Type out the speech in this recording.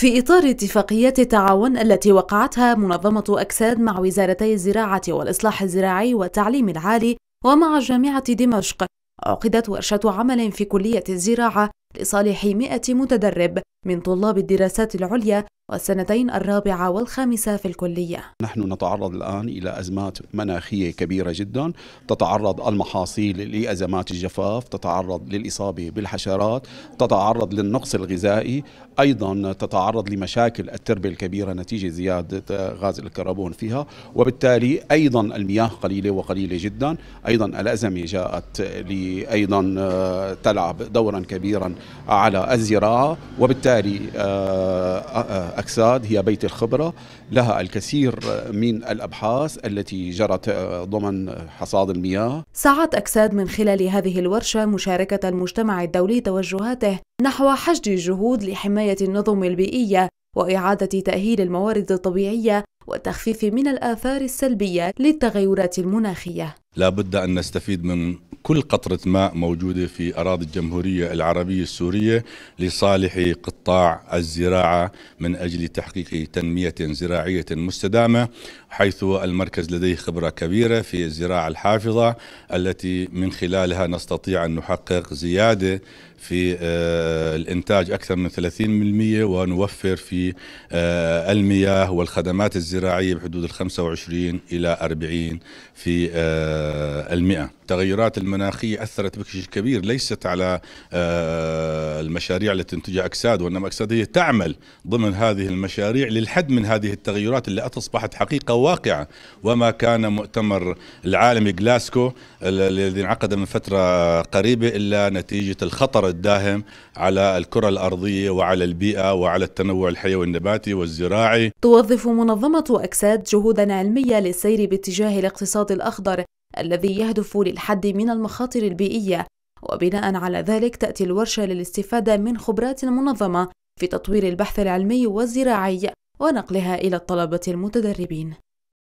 في إطار اتفاقيات التعاون التي وقعتها منظمة أكساد مع وزارتي الزراعة والإصلاح الزراعي والتعليم العالي ومع جامعة دمشق عقدت ورشة عمل في كلية الزراعة لصالح 100 متدرب من طلاب الدراسات العليا والسنتين الرابعة والخامسة في الكلية نحن نتعرض الآن إلى أزمات مناخية كبيرة جدا تتعرض المحاصيل لأزمات الجفاف تتعرض للإصابة بالحشرات تتعرض للنقص الغذائي أيضا تتعرض لمشاكل التربة الكبيرة نتيجة زيادة غاز الكربون فيها وبالتالي أيضا المياه قليلة وقليلة جدا أيضا الأزمة جاءت أيضا آه، تلعب دورا كبيرا على الزراعة وبالتالي بالتالي آه، آه، أكساد هي بيت الخبرة لها الكثير من الأبحاث التي جرت آه، ضمن حصاد المياه سعت أكساد من خلال هذه الورشة مشاركة المجتمع الدولي توجهاته نحو حشد الجهود لحماية النظم البيئية وإعادة تأهيل الموارد الطبيعية والتخفيف من الآثار السلبية للتغيرات المناخية لا بد أن نستفيد من كل قطرة ماء موجودة في أراضي الجمهورية العربية السورية لصالح قطاع الزراعة من أجل تحقيق تنمية زراعية مستدامة حيث المركز لديه خبرة كبيرة في الزراعة الحافظة التي من خلالها نستطيع أن نحقق زيادة في آه، الإنتاج أكثر من 30% ونوفر في آه، المياه والخدمات الزراعية بحدود ال 25 إلى 40 في آه، المئة تغيرات الم... المناخيه اثرت بشكل كبير ليست على آه، المشاريع التي تنتجها اكساد وانما اكساد هي تعمل ضمن هذه المشاريع للحد من هذه التغيرات اللي اصبحت حقيقه واقعه وما كان مؤتمر العالمي جلاسكو الذي انعقد من فتره قريبه الا نتيجه الخطر الداهم على الكره الارضيه وعلى البيئه وعلى التنوع الحيوي النباتي والزراعي توظف منظمه اكساد جهودا علميه للسير باتجاه الاقتصاد الاخضر الذي يهدف للحد من المخاطر البيئية وبناء على ذلك تأتي الورشة للاستفادة من خبرات المنظمة في تطوير البحث العلمي والزراعي ونقلها إلى الطلبة المتدربين